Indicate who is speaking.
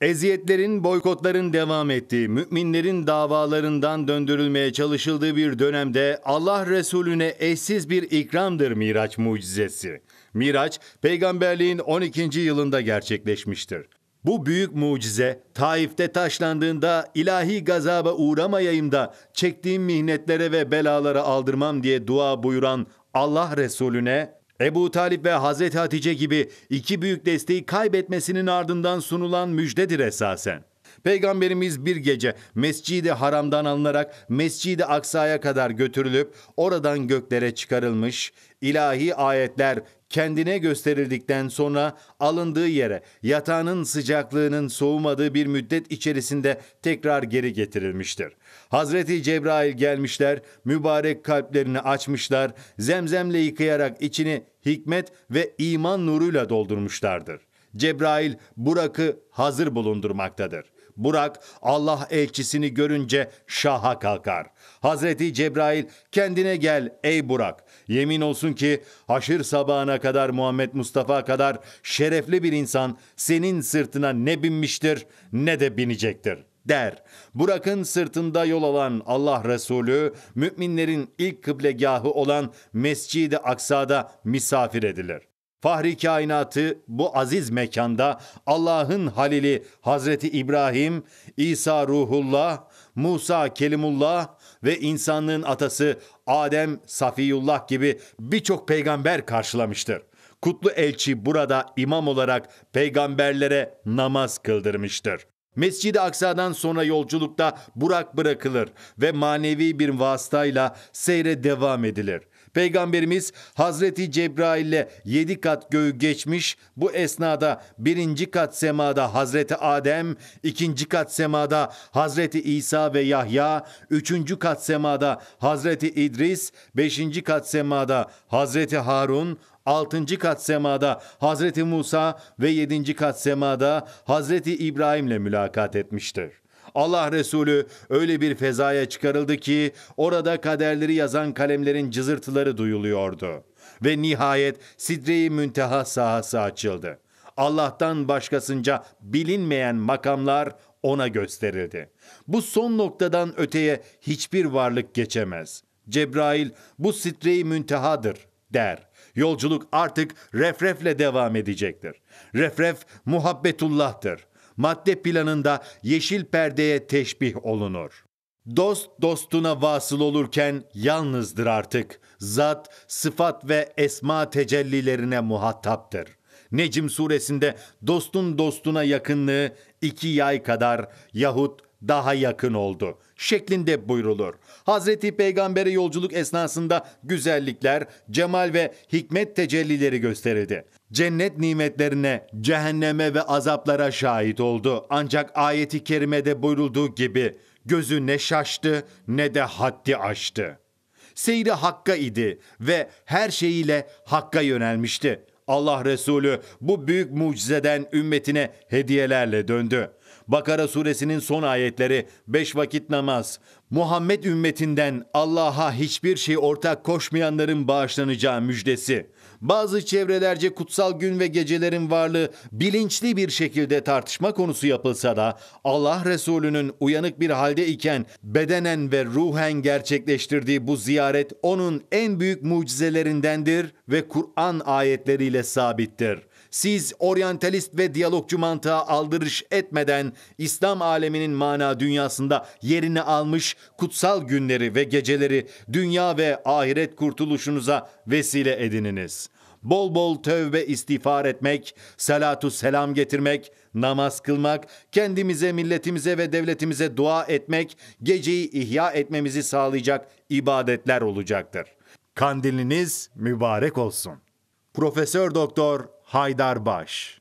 Speaker 1: Eziyetlerin, boykotların devam ettiği, müminlerin davalarından döndürülmeye çalışıldığı bir dönemde Allah Resulüne eşsiz bir ikramdır Miraç mucizesi. Miraç, peygamberliğin 12. yılında gerçekleşmiştir. Bu büyük mucize Taif'te taşlandığında ilahi gazaba uğramayayım da çektiğim mihnetlere ve belalara aldırmam diye dua buyuran Allah Resulüne Ebu Talip ve Hazreti Hatice gibi iki büyük desteği kaybetmesinin ardından sunulan müjdedir esasen. Peygamberimiz bir gece Mescid-i Haram'dan alınarak Mescid-i Aksa'ya kadar götürülüp oradan göklere çıkarılmış, ilahi ayetler kendine gösterildikten sonra alındığı yere yatağının sıcaklığının soğumadığı bir müddet içerisinde tekrar geri getirilmiştir. Hazreti Cebrail gelmişler, mübarek kalplerini açmışlar, zemzemle yıkayarak içini hikmet ve iman nuruyla doldurmuşlardır. Cebrail Burak'ı hazır bulundurmaktadır. Burak Allah elçisini görünce şaha kalkar. Hazreti Cebrail kendine gel ey Burak. Yemin olsun ki haşır sabahına kadar Muhammed Mustafa kadar şerefli bir insan senin sırtına ne binmiştir ne de binecektir.'' der. Burak'ın sırtında yol alan Allah Resulü müminlerin ilk kıblegahı olan Mescid-i Aksa'da misafir edilir. Fahri kainatı bu aziz mekanda Allah'ın halili Hazreti İbrahim, İsa Ruhullah, Musa Kelimullah ve insanlığın atası Adem Safiyullah gibi birçok peygamber karşılamıştır. Kutlu elçi burada imam olarak peygamberlere namaz kıldırmıştır. Mescid-i Aksa'dan sonra yolculukta burak bırakılır ve manevi bir vasıtayla seyre devam edilir. Peygamberimiz Hazreti Cebrail'le yedi kat göğü geçmiş. Bu esnada birinci kat semada Hazreti Adem, ikinci kat semada Hazreti İsa ve Yahya, üçüncü kat semada Hazreti İdris, beşinci kat semada Hazreti Harun, 6. kat semada Hazreti Musa ve 7. kat semada Hazreti İbrahim'le mülakat etmiştir. Allah Resulü öyle bir fezaya çıkarıldı ki orada kaderleri yazan kalemlerin cızırtıları duyuluyordu. Ve nihayet sidre-i münteha sahası açıldı. Allah'tan başkasınca bilinmeyen makamlar ona gösterildi. Bu son noktadan öteye hiçbir varlık geçemez. Cebrail bu sidre müntehadır der. Yolculuk artık refrefle devam edecektir. Refref muhabbetullah'tır madde planında yeşil perdeye teşbih olunur. Dost dostuna vasıl olurken yalnızdır artık. Zat, sıfat ve esma tecellilerine muhataptır. Necim suresinde dostun dostuna yakınlığı iki yay kadar yahut daha yakın oldu şeklinde buyrulur. Hazreti Peygamber'e yolculuk esnasında güzellikler, cemal ve hikmet tecellileri gösterildi. Cennet nimetlerine, cehenneme ve azaplara şahit oldu. Ancak ayeti kerimede buyrulduğu gibi gözü ne şaştı ne de haddi aştı. Seyri hakka idi ve her şeyiyle hakka yönelmişti. Allah Resulü bu büyük mucizeden ümmetine hediyelerle döndü. Bakara suresinin son ayetleri, beş vakit namaz, Muhammed ümmetinden Allah'a hiçbir şey ortak koşmayanların bağışlanacağı müjdesi. Bazı çevrelerce kutsal gün ve gecelerin varlığı bilinçli bir şekilde tartışma konusu yapılsa da Allah Resulü'nün uyanık bir halde iken bedenen ve ruhen gerçekleştirdiği bu ziyaret onun en büyük mucizelerindendir ve Kur'an ayetleriyle sabittir. Siz oryantalist ve diyalogcu mantığa aldırış etmeden itibaren İslam aleminin mana dünyasında yerini almış kutsal günleri ve geceleri dünya ve ahiret kurtuluşunuza vesile edininiz. Bol bol tövbe istiğfar etmek, salatu selam getirmek, namaz kılmak, kendimize, milletimize ve devletimize dua etmek, geceyi ihya etmemizi sağlayacak ibadetler olacaktır. Kandiliniz mübarek olsun. Profesör Doktor Haydar Baş